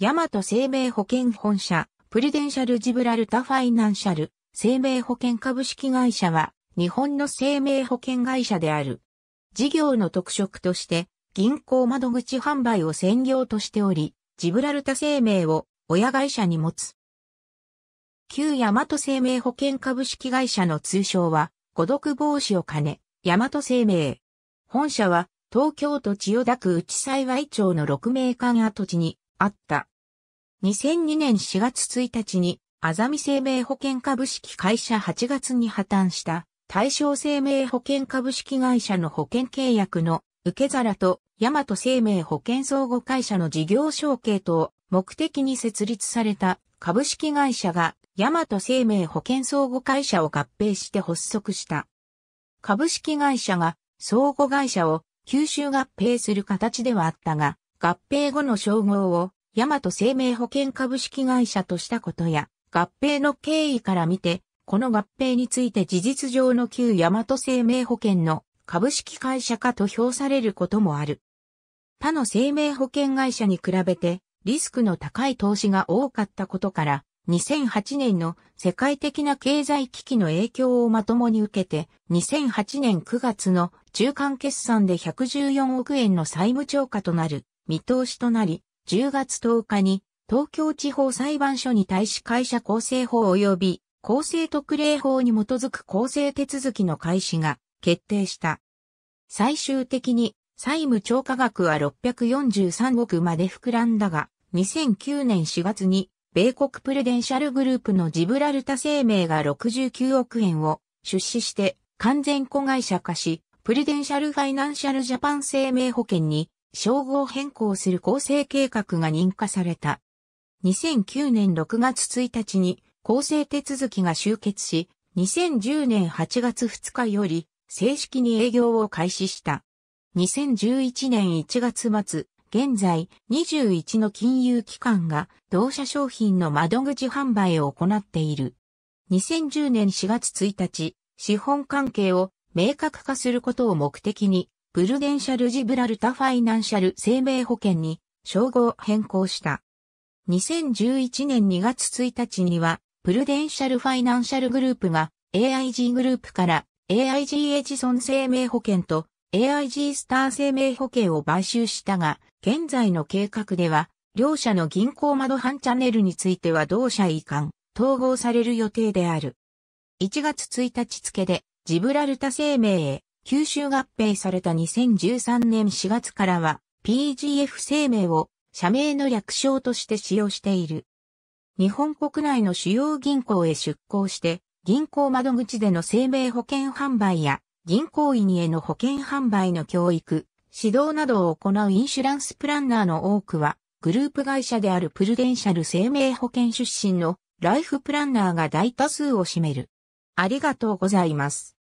ヤマト生命保険本社、プリデンシャルジブラルタファイナンシャル、生命保険株式会社は、日本の生命保険会社である。事業の特色として、銀行窓口販売を専業としており、ジブラルタ生命を親会社に持つ。旧ヤマト生命保険株式会社の通称は、孤独防止を兼ね、ヤマト生命。本社は、東京都千代田区内幸町の6名館跡地にあった。2002年4月1日に、あざみ生命保険株式会社8月に破綻した対象生命保険株式会社の保険契約の受け皿と大和生命保険相互会社の事業承継と目的に設立された株式会社が大和生命保険相互会社を合併して発足した。株式会社が相互会社を吸収合併する形ではあったが、合併後の称号を、大和生命保険株式会社としたことや、合併の経緯から見て、この合併について事実上の旧大和生命保険の株式会社化と評されることもある。他の生命保険会社に比べてリスクの高い投資が多かったことから2008年の世界的な経済危機の影響をまともに受けて2008年9月の中間決算で114億円の債務超過となる見通しとなり、10月10日に東京地方裁判所に対し会社構成法及び構成特例法に基づく構成手続きの開始が決定した。最終的に債務超過額は643億まで膨らんだが、2009年4月に米国プレデンシャルグループのジブラルタ生命が69億円を出資して完全子会社化し、プレデンシャルファイナンシャルジャパン生命保険に称号変更する構成計画が認可された。2009年6月1日に構成手続きが終結し、2010年8月2日より正式に営業を開始した。2011年1月末、現在21の金融機関が同社商品の窓口販売を行っている。2010年4月1日、資本関係を明確化することを目的にプルデンシャル・ジブラルタ・ファイナンシャル生命保険に称号変更した。2011年2月1日には、プルデンシャル・ファイナンシャルグループが AIG グループから AIG エジソン生命保険と AIG スター生命保険を買収したが、現在の計画では、両社の銀行窓半チャンネルについては同社移管、統合される予定である。1月1日付で、ジブラルタ生命へ、吸収合併された2013年4月からは PGF 生命を社名の略称として使用している。日本国内の主要銀行へ出向して銀行窓口での生命保険販売や銀行員への保険販売の教育、指導などを行うインシュランスプランナーの多くはグループ会社であるプルデンシャル生命保険出身のライフプランナーが大多数を占める。ありがとうございます。